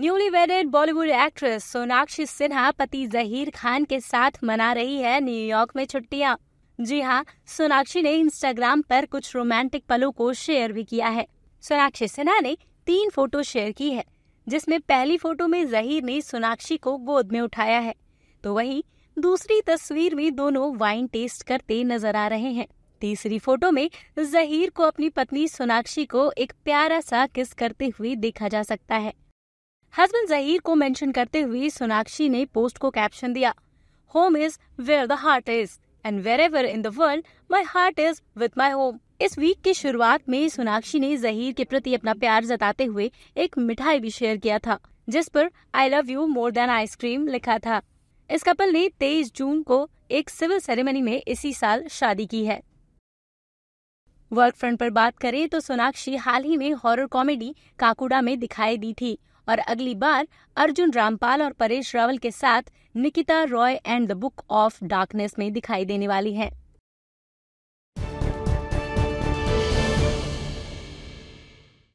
Newly wedded Bollywood actress Sonakshi Sinha पति जहीर खान के साथ मना रही है न्यूयॉर्क में छुट्टियां जी हाँ सोनाक्षी ने इंस्टाग्राम पर कुछ रोमांटिक पलों को शेयर भी किया है सोनाक्षी सिन्हा ने तीन फोटो शेयर की है जिसमें पहली फोटो में जहीर ने सोनाक्षी को गोद में उठाया है तो वही दूसरी तस्वीर में दोनों वाइन टेस्ट करते नजर आ रहे हैं तीसरी फोटो में जहीर को अपनी पत्नी सोनाक्षी को एक प्यारा सा किस करते हुए देखा जा सकता है हस्बैंड जहीर को मेंशन करते हुए सोनाक्षी ने पोस्ट को कैप्शन दिया home is where the heart is and wherever in the world my heart is with my home इस वीक की शुरुआत में सोनाक्षी ने जहीर के प्रति अपना प्यार जताते हुए एक मिठाई भी शेयर किया था जिस पर I love you more than ice cream लिखा था इस कपल ने 23 जून को एक सिविल सेरेमनी में इसी साल शादी की है वर्क फ्रंट पर बात करें तो सोनाक्षी हाल ही में हॉरर कॉमेडी काकुड़ा में दिखाई दी थी और अगली बार अर्जुन रामपाल और परेश रावल के साथ Nikita Roy and the book of darkness में दिखाई देने वाली हैं।